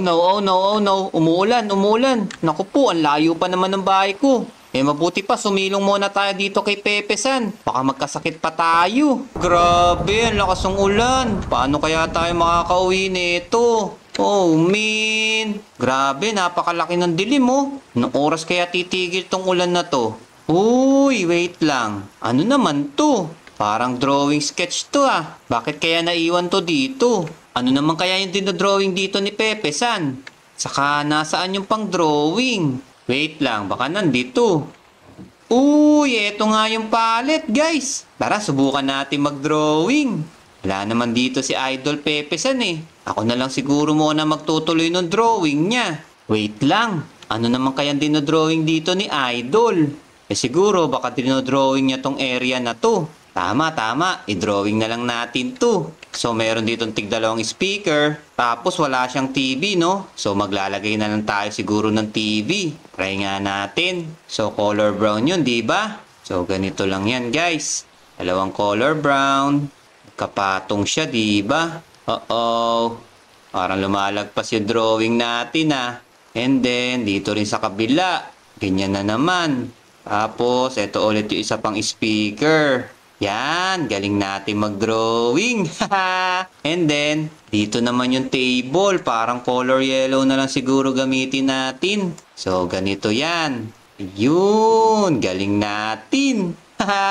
Oh no, oh no, oh no. Umuulan, umuulan. Naku po, ang layo pa naman ng bahay ko. Eh mabuti pa, sumilong muna tayo dito kay Pepe San. Baka magkasakit pa tayo. Grabe, ang lakas ng ulan. Paano kaya tayo makakauwi nito? Oh, min. Grabe, napakalaki ng dilim, oh. Anong oras kaya titigil tong ulan na to? Uy, wait lang. Ano naman to? Parang drawing sketch to ah. Bakit kaya naiwan to dito? Ano naman kaya yung dinodrawing dito ni Pepe San? Saka nasaan yung pang-drawing? Wait lang, baka nandito. Uy, eto nga yung palette guys. Tara, subukan natin mag-drawing. Wala naman dito si Idol Pepe San eh. Ako na lang siguro muna magtutuloy ng drawing niya. Wait lang, ano naman kaya dinodrawing dito ni Idol? Eh siguro baka dinodrawing niya tong area na to. Tama, tama, i-drawing na lang natin to. So, meron dito tig dalawang speaker. Tapos, wala siyang TV, no? So, maglalagay na lang tayo siguro ng TV. Try nga natin. So, color brown yun, di ba? So, ganito lang yan, guys. Dalawang color brown. Kapatong siya, di ba? Uh-oh. Parang lumalagpas yung drawing natin, ah. And then, dito rin sa kabila. Ganyan na naman. Tapos, ito ulit yung isa pang speaker. Yan, galing natin mag-drawing. And then, dito naman yung table. Parang color yellow na lang siguro gamitin natin. So, ganito yan. Yun, galing natin.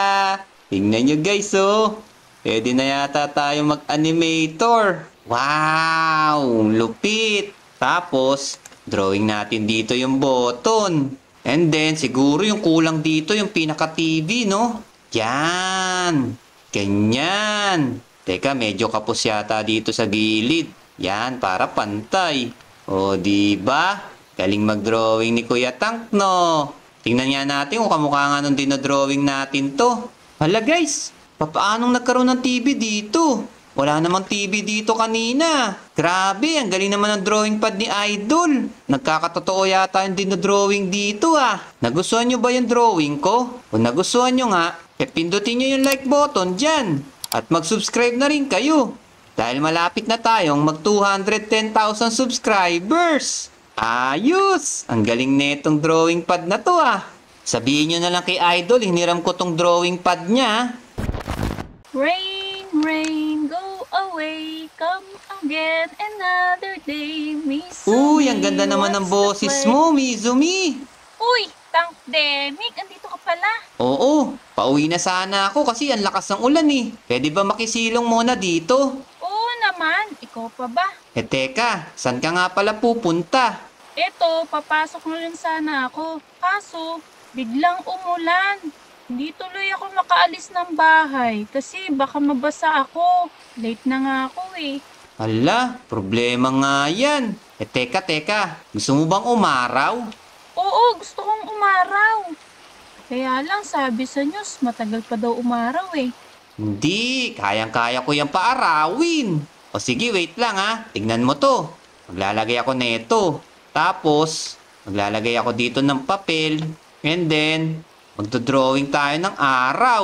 Tingnan nyo guys, oh. Pwede na yata tayo mag-animator. Wow, lupit. Tapos, drawing natin dito yung button. And then, siguro yung kulang dito, yung pinaka-TV, no? Yan. Ganyan. Teka, medyo kapos yata dito sa gilid. Yan, para pantay. O, diba? ba? Galing mag-drawing ni Kuya Tank, no? Tingnan nga natin kung kamukha nga nung dinodrawing natin to. Hala guys, paanong nagkaroon ng TV dito? Wala namang TV dito kanina. Grabe, ang galing naman ng drawing pad ni Idol. Nagkakatotoo yata yung dinodrawing dito ah. Nagustuhan nyo ba yung drawing ko? Kung nagustuhan nyo nga, e pindutin nyo yung like button dyan. At mag-subscribe na rin kayo. Dahil malapit na tayong mag 210,000 subscribers. Ayos! Ang galing netong drawing pad na to ah. Sabihin nyo na lang kay Idol, hiniram ko tong drawing pad niya. Ah. Ray come again another day, Mizumi. Uy, ang ganda naman ng boses mo, Mizumi. Uy, pandemic, andito ka pala. Oo, pauwi na sana ako kasi ang lakas ng ulan eh. Pwede ba makisilong muna dito? Oo naman, ikaw pa ba? Eh teka, saan ka nga pala pupunta? Eto, papasok na rin sana ako. Kaso, biglang umulan. Hindi tuloy ako makaalis ng bahay kasi baka mabasa ako. Late na nga ako eh. Hala, problema nga yan. Eh teka, teka. Gusto mo bang umaraw? Oo, gusto kong umaraw. Kaya lang sabi sa news, matagal pa daw umaraw eh. Hindi, kayang-kaya ko yung paarawin. O sige, wait lang ha. Ah. Tignan mo to. Maglalagay ako nito. Tapos, maglalagay ako dito ng papel. And then, Magdodrawing tayo ng araw.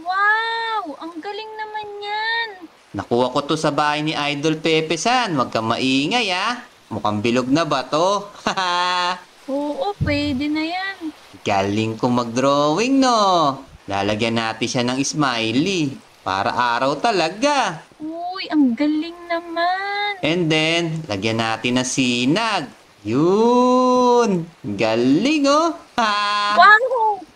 Wow! Ang galing naman yan! Nakuha ko to sa bahay ni Idol Pepe San. Huwag kang maingay ah. Mukhang bilog na ba to? Oo, pwede na yan. Galing kong mag-drawing no. Lalagyan natin siya ng smiley. Para araw talaga. Uy, ang galing naman. And then, lagyan natin ng sinag. Yun! Galing oh! Ha! Wow!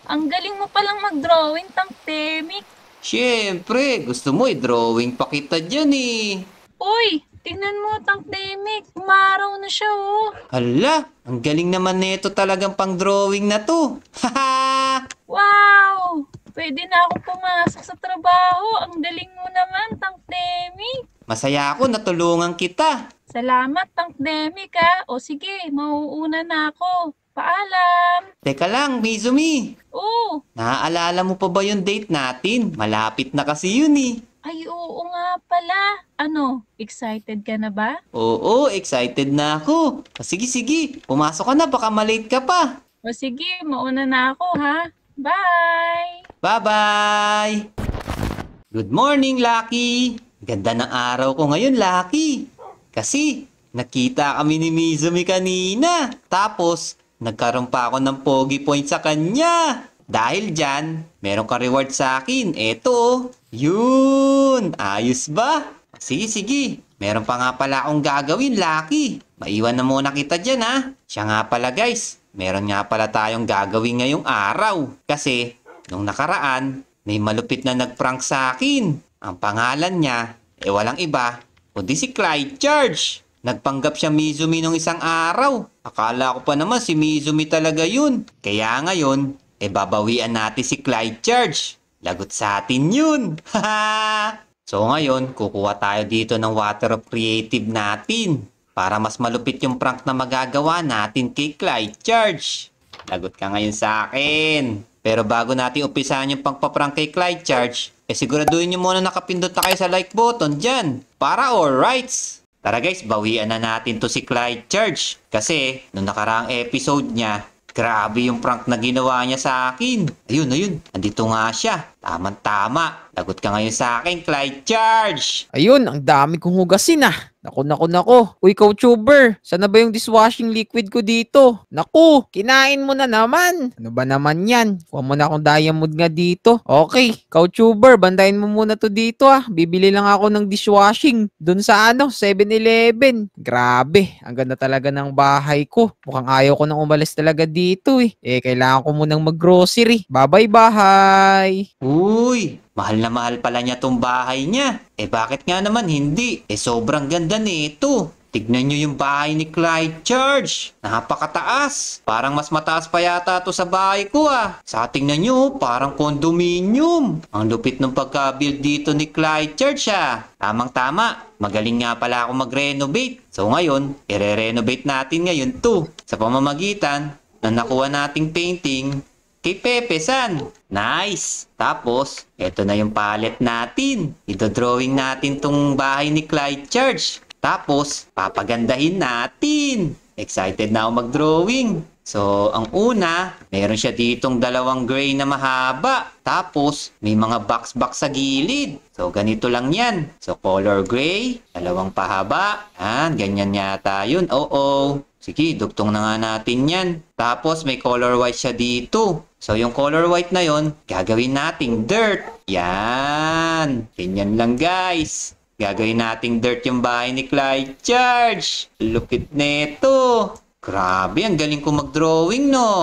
Ang galing mo palang mag-drawing, Tangtemic. Siyempre, gusto mo i-drawing pa kita dyan eh. Uy, tingnan mo, Tangtemic. Umaraw na siya oh. Hala, ang galing naman nito talagang pang-drawing na to. Haha! wow! Pwede na ako pumasok sa trabaho. Ang galing mo naman, Tangtemic. Masaya ako, natulungan kita. Salamat, Tangtemic ha. O sige, mauuna na ako. Paalam! Teka lang, Mizumi! Oo! Naaalala mo pa ba yung date natin? Malapit na kasi yun eh. Ay, oo nga pala. Ano, excited ka na ba? Oo, excited na ako. Ah, sige, sige. Pumasok ka na, baka malate ka pa. O sige, mauna na ako ha. Bye! Bye-bye! Good morning, Lucky! Ganda ng araw ko ngayon, Lucky. Kasi, nakita kami ni Mizumi kanina. Tapos, Nagkaroon pa ako ng pogi point sa kanya. Dahil dyan, meron ka reward sa akin. Eto, yun. Ayos ba? Sige, sige. Meron pa nga pala akong gagawin, Lucky. Maiwan na muna kita dyan, ha? Siya nga pala, guys. Meron nga pala tayong gagawin ngayong araw. Kasi, nung nakaraan, may malupit na nagprank sa akin. Ang pangalan niya, eh walang iba, kundi si Clyde Charge. Nagpanggap siya Mizumi nung isang araw. Akala ko pa naman si Mizumi talaga yun. Kaya ngayon, e babawian natin si Clyde Charge. Lagot sa atin yun. so ngayon, kukuha tayo dito ng Water of Creative natin para mas malupit yung prank na magagawa natin kay Clyde Charge. Lagot ka ngayon sa akin. Pero bago natin umpisahan yung pagpaprank kay Clyde Charge, eh siguraduhin nyo muna nakapindot na kayo sa like button dyan para all rights. Tara guys, bawian na natin to si Clyde Church. Kasi, nung nakaraang episode niya, grabe yung prank na ginawa niya sa akin. Ayun, ayun, andito nga siya. Tamang-tama. Lagot ka ngayon sa akin, Clyde Charge. Ayun, ang dami kong hugasin ah. Naku, naku, naku. Uy, Coutuber, sana ba yung dishwashing liquid ko dito? Naku, kinain mo na naman. Ano ba naman yan? Kuha mo na akong diamond nga dito. Okay, Coutuber, bandayin mo muna to dito ah. Bibili lang ako ng dishwashing. Doon sa ano, 7-Eleven. Grabe, ang ganda talaga ng bahay ko. Mukhang ayaw ko nang umalis talaga dito eh. Eh, kailangan ko munang maggrocery. Bye-bye, bahay. Uy, mahal na mahal pala niya tong bahay niya. Eh bakit nga naman hindi? Eh sobrang ganda nito. Tignan nyo yung bahay ni Clyde Church. Napakataas. Parang mas mataas pa yata to sa bahay ko ah. Sa tingnan nyo, oh, parang kondominium. Ang lupit ng pagka-build dito ni Clyde Church ah. Tamang-tama. Magaling nga pala ako mag-renovate. So ngayon, ire-renovate natin ngayon to. Sa pamamagitan na nakuha nating painting Kay Pepe San. Nice. Tapos, ito na yung palette natin. Ito-drawing natin tong bahay ni Clyde Church. Tapos, papagandahin natin. Excited na ako mag-drawing. So, ang una, meron siya ditong dalawang gray na mahaba. Tapos, may mga box-box sa gilid. So, ganito lang yan. So, color gray, dalawang pahaba. Yan, ganyan yata yun. Oo. Sige, dugtong na nga natin yan. Tapos may color white siya dito. So yung color white na yon, gagawin nating dirt. Yan. Ganyan lang guys. Gagawin nating dirt yung bahay ni Clyde Charge. Look at neto. Grabe, ang galing ko mag-drawing no.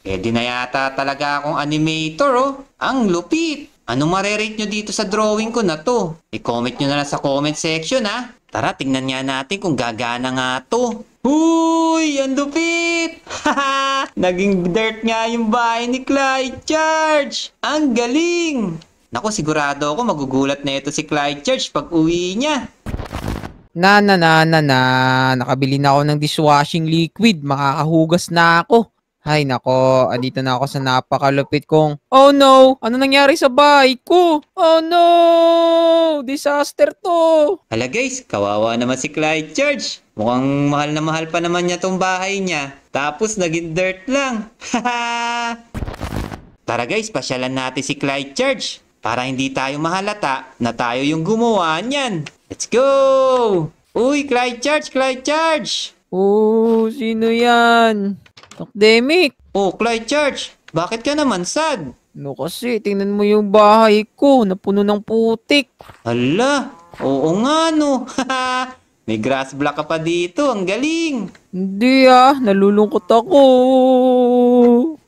Pwede na yata talaga akong animator oh. Ang lupit. Ano marerate nyo dito sa drawing ko na to? I-comment nyo na lang sa comment section ha. Tara, tingnan nga natin kung gagana nga to. Uy! Ang lupit! Naging dirt nga yung bahay ni Clyde Church! Ang galing! Nako, sigurado ako magugulat na ito si Clyde Church pag uwi niya. Na na na na na, nakabili na ako ng dishwashing liquid, makakahugas na ako. Hay nako, andito na ako sa napakalupit kong, oh no, ano nangyari sa bahay ko? Oh no, disaster to. Hala guys, kawawa naman si Clyde Church. Mukhang mahal na mahal pa naman niya tong bahay niya. Tapos naging dirt lang. Tara guys, pasyalan natin si Clyde Church para hindi tayo mahalata na tayo yung gumawa niyan. Let's go! Uy, Clyde Church, Clyde Church! Oo, sino yan? Academic! Oh, Clyde Church, bakit ka naman sad? No kasi, tingnan mo yung bahay ko, napuno ng putik. Hala, oo nga no. May grass block ka pa dito. Ang galing. Hindi ah. Nalulungkot ako.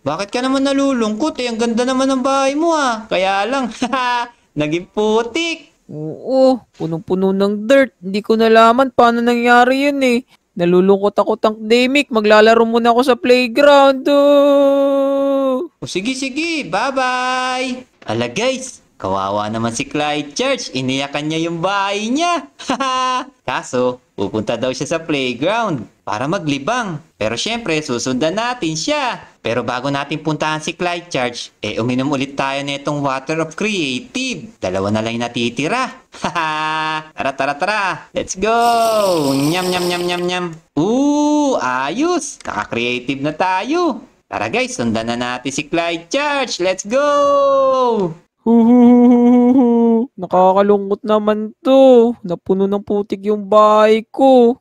Bakit ka naman nalulungkot? Eh, ang ganda naman ng bahay mo ah. Kaya lang, naging putik. Oo, punong-puno ng dirt. Hindi ko nalaman paano nangyari yun eh. Nalulungkot ako, Tank Tankdemic. Maglalaro muna ako sa playground. Oh. O sige, sige. Bye-bye. Ala guys, Kawawa naman si Clyde Church, iniyakan niya yung bahay niya. Kaso, pupunta daw siya sa playground para maglibang. Pero syempre, susundan natin siya. Pero bago natin puntahan si Clyde Church, eh uminom ulit tayo nitong Water of Creative. Dalawa na lang natitira. Haha! tara, tara, tara! Let's go! Nyam, nyam, nyam, nyam, nyam. Ooh, ayos! Naka-creative na tayo. Tara guys, sundan na natin si Clyde Church. Let's go! Huhuhuhuhu. Nakakalungkot naman to. Napuno ng putik yung bahay ko.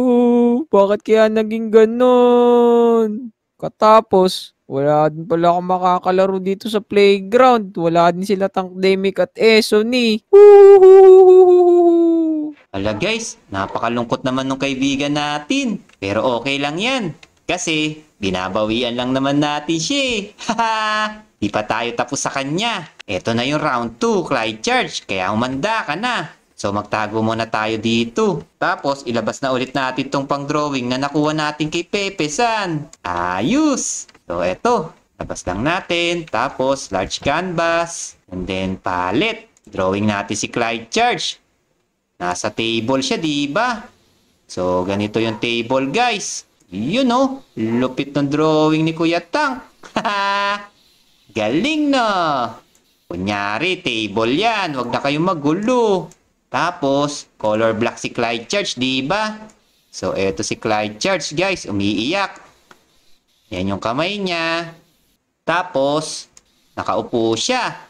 Bakit kaya naging ganon? Katapos, wala din pala akong makakalaro dito sa playground. Wala din sila Tankdemic at Esoni. Huhuhuhuhu. Ala guys, napakalungkot naman ng kaibigan natin. Pero okay lang yan. Kasi, binabawian lang naman natin siya eh. Di pa tayo tapos sa kanya. Ito na yung round 2, Clyde Church. Kaya umanda ka na. So magtago muna tayo dito. Tapos ilabas na ulit natin tong pang-drawing na nakuha natin kay Pepe San. Ayos! So eto, labas lang natin. Tapos large canvas. And then palette. Drawing natin si Clyde Church. Nasa table siya, di ba? So ganito yung table guys. You oh. know, lupit ng drawing ni Kuya Tang. Haha! Galing na! Kunyari, table yan. Huwag na kayong magulo. Tapos, color black si Clyde Church, di ba? So, eto si Clyde Church, guys. Umiiyak. Yan yung kamay niya. Tapos, nakaupo siya.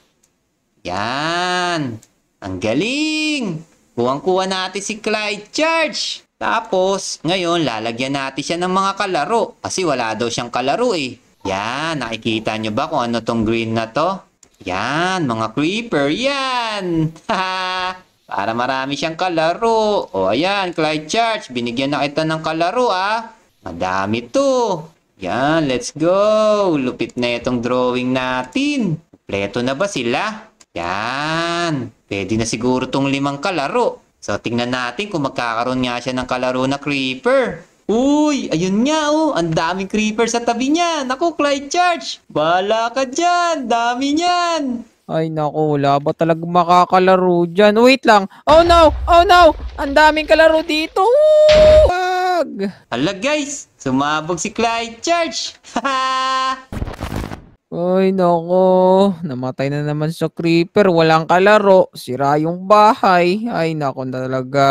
Yan. Ang galing! Kuwang-kuha natin si Clyde Church. Tapos, ngayon, lalagyan natin siya ng mga kalaro. Kasi wala daw siyang kalaro eh. Yan, nakikita nyo ba kung ano tong green na to? Yan, mga creeper, yan! Para marami siyang kalaro. O ayan, Clyde Charge, binigyan na kita ng kalaro ah. Madami to. Yan, let's go. Lupit na itong drawing natin. Pleto na ba sila? Yan. Pwede na siguro tong limang kalaro. So, tingnan natin kung magkakaroon nga siya ng kalaro na creeper. Uy, ayun nga oh, ang daming creeper sa tabi niya. Naku, Clyde Church, bala ka dyan, dami niyan. Ay naku, wala ba talaga makakalaro dyan? Wait lang, oh no, oh no, ang daming kalaro dito. Wag! Hala guys, sumabog si Clyde Church. Ha ay, nako. Namatay na naman sa creeper. Walang kalaro. Sira yung bahay. Ay, nako na talaga.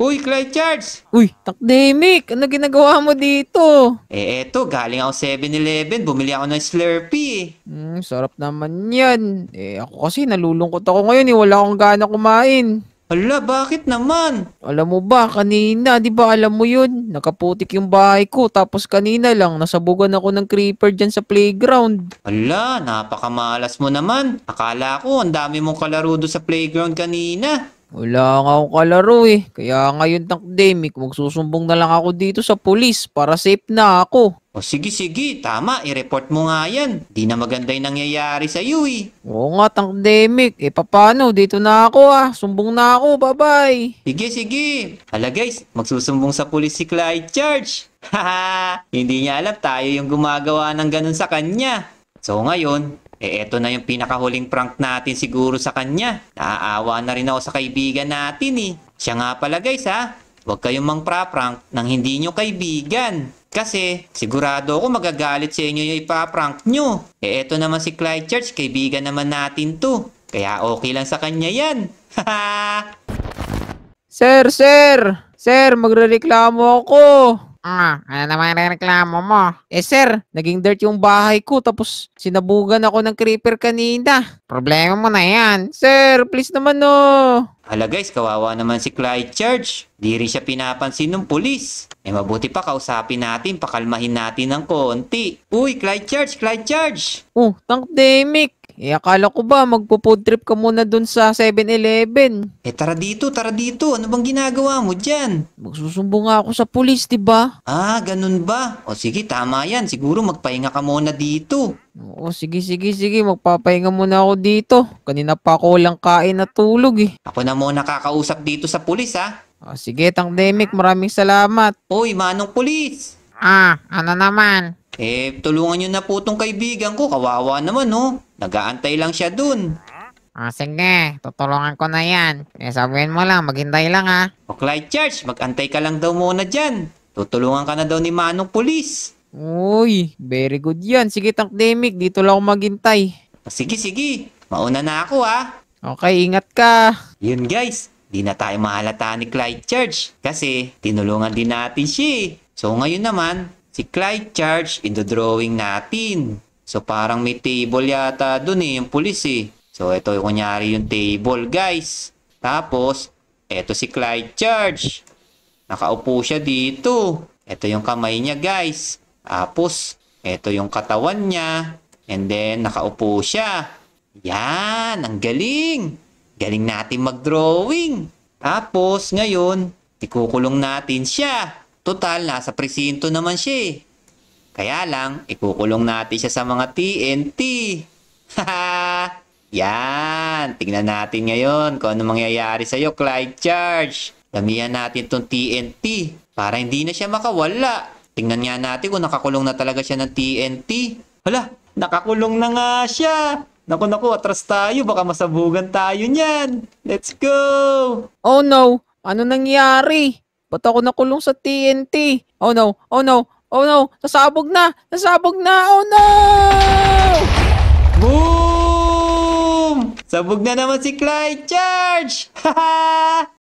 Uy, Clyde Charles! Uy, takdemic! Ano ginagawa mo dito? Eh, eto. Galing ako 7-Eleven. Bumili ako ng Slurpee. Hmm, sarap naman yan. Eh, ako kasi nalulungkot ako ngayon. Eh, wala akong gana kumain. Hala, bakit naman? Alam mo ba, kanina, di ba alam mo yun? Nakaputik yung bahay ko, tapos kanina lang, nasabugan ako ng creeper dyan sa playground. Hala, napakamalas mo naman. Akala ko, ang dami mong kalaro doon sa playground kanina. Wala nga akong kalaro eh. Kaya ngayon, pandemic, magsusumbong na lang ako dito sa pulis para safe na ako. O sige, sige, tama, i-report mo nga yan. Di na maganda yung nangyayari sa iyo eh. Oo nga, tangdemic. E eh, papano, dito na ako ah. Sumbong na ako, bye-bye. Sige, sige. Hala guys, magsusumbong sa police si Clyde Church. Haha, hindi niya alam tayo yung gumagawa ng ganun sa kanya. So ngayon, eh eto na yung pinakahuling prank natin siguro sa kanya. Naaawa na rin ako sa kaibigan natin eh. Siya nga pala guys ha, huwag kayong mang pra-prank ng hindi nyo kaibigan. Kasi sigurado ako magagalit sa inyo yung ipaprank nyo. Eh eto naman si Clyde Church, kaibigan naman natin to. Kaya okay lang sa kanya yan. Haha! sir, sir! Sir, magrereklamo ako. Ah, ano naman reklamo mo? Eh sir, naging dirt yung bahay ko tapos sinabugan ako ng creeper kanina. Problema mo na yan. Sir, please naman no. Hala guys, kawawa naman si Clyde Church. Di rin siya pinapansin ng pulis. Eh mabuti pa kausapin natin, pakalmahin natin ng konti. Uy, Clyde Church, Clyde Church! Oh, tank tangdemic! Eh, akala ko ba magpo-food trip ka muna dun sa 7-Eleven? Eh, tara dito, tara dito. Ano bang ginagawa mo dyan? Magsusumbong nga ako sa pulis, di ba? Ah, ganun ba? O sige, tama yan. Siguro magpahinga ka muna dito. Oo, sige, sige, sige. Magpapahinga muna ako dito. Kanina pa ako lang kain na tulog eh. Ako na muna kakausap dito sa pulis, ha? O, ah, sige, Tangdemic. Maraming salamat. Hoy, manong pulis! Ah, ano naman? Eh, tulungan nyo na po tong kaibigan ko. Kawawa naman, oh. Nagaantay lang siya dun. Ah, sige. Tutulungan ko na yan. Eh, sabihin mo lang. Maghintay lang, ha? O Clyde Church, magantay ka lang daw muna dyan. Tutulungan ka na daw ni Manong Pulis. Uy, very good yan. Sige, Takdemic. Dito lang ako maghintay. sige, sige. Mauna na ako, ha? Ah. Okay, ingat ka. Yun, guys. Di na tayo mahalata ni Clyde Church kasi tinulungan din natin siya. Eh. So, ngayon naman, si Clyde Church in the drawing natin. So, parang may table yata dun eh, yung pulis eh. So, ito yung kunyari yung table, guys. Tapos, ito si Clyde Church. Nakaupo siya dito. Ito yung kamay niya, guys. Tapos, ito yung katawan niya. And then, nakaupo siya. Yan, ang galing. Galing natin mag-drawing. Tapos, ngayon, ikukulong natin siya. Total, nasa presinto naman siya eh. Kaya lang, ikukulong natin siya sa mga TNT. Haha! Yan! Tingnan natin ngayon kung ano mangyayari sa'yo, Clyde Charge. Damihan natin itong TNT para hindi na siya makawala. Tingnan nga natin kung nakakulong na talaga siya ng TNT. Hala, nakakulong na nga siya. Naku naku, atras tayo. Baka masabugan tayo niyan. Let's go! Oh no! Ano nangyari? Ba't ako nakulong sa TNT? Oh no! Oh no! Oh no! Nasabog na! Nasabog na! Oh no! Boom! Sabog na naman si Clyde Charge! Haha!